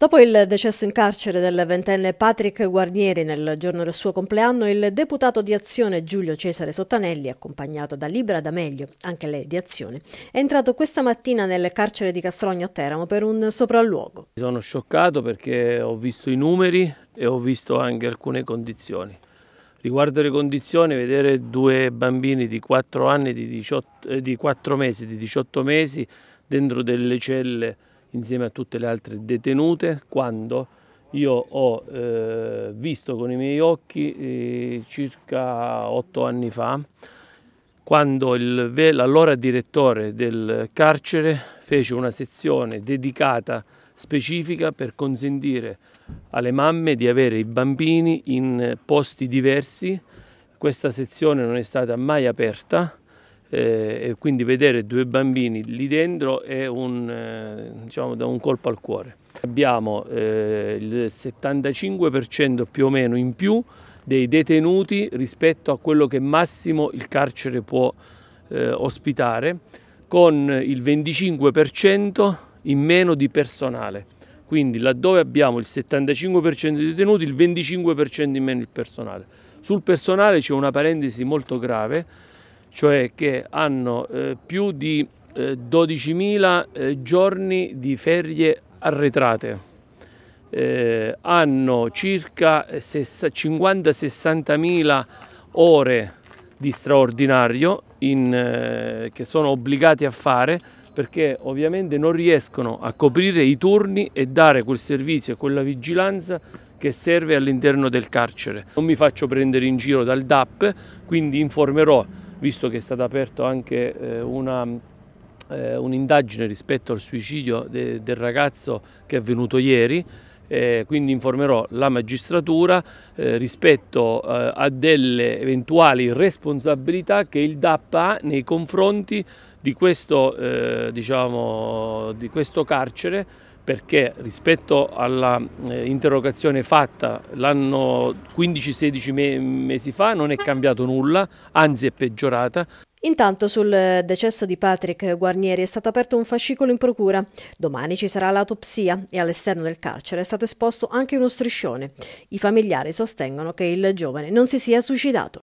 Dopo il decesso in carcere del ventenne Patrick Guarnieri nel giorno del suo compleanno, il deputato di Azione Giulio Cesare Sottanelli, accompagnato da Libera D'Amelio, anche lei di Azione, è entrato questa mattina nel carcere di Castrogno a Teramo per un sopralluogo. Sono scioccato perché ho visto i numeri e ho visto anche alcune condizioni. Riguardo le condizioni, vedere due bambini di 4 anni, di, 18, eh, di 4 mesi, di 18 mesi dentro delle celle insieme a tutte le altre detenute quando io ho eh, visto con i miei occhi eh, circa otto anni fa quando l'allora direttore del carcere fece una sezione dedicata specifica per consentire alle mamme di avere i bambini in posti diversi. Questa sezione non è stata mai aperta eh, e quindi vedere due bambini lì dentro è un, eh, diciamo, da un colpo al cuore. Abbiamo eh, il 75% più o meno in più dei detenuti rispetto a quello che massimo il carcere può ospitare con il 25% in meno di personale. Quindi laddove abbiamo il 75% di detenuti, il 25% in meno di personale. Sul personale c'è una parentesi molto grave cioè che hanno eh, più di eh, 12.000 eh, giorni di ferie arretrate, eh, hanno circa 50-60.000 ore di straordinario in, eh, che sono obbligati a fare perché ovviamente non riescono a coprire i turni e dare quel servizio e quella vigilanza che serve all'interno del carcere. Non mi faccio prendere in giro dal DAP, quindi informerò visto che è stata aperta anche eh, eh, un'indagine rispetto al suicidio de, del ragazzo che è avvenuto ieri eh, quindi informerò la magistratura eh, rispetto eh, a delle eventuali responsabilità che il DAP ha nei confronti di questo, eh, diciamo, di questo carcere perché rispetto all'interrogazione eh, fatta l'anno 15-16 mesi fa non è cambiato nulla, anzi è peggiorata. Intanto sul decesso di Patrick Guarnieri è stato aperto un fascicolo in procura. Domani ci sarà l'autopsia e all'esterno del carcere è stato esposto anche uno striscione. I familiari sostengono che il giovane non si sia suicidato.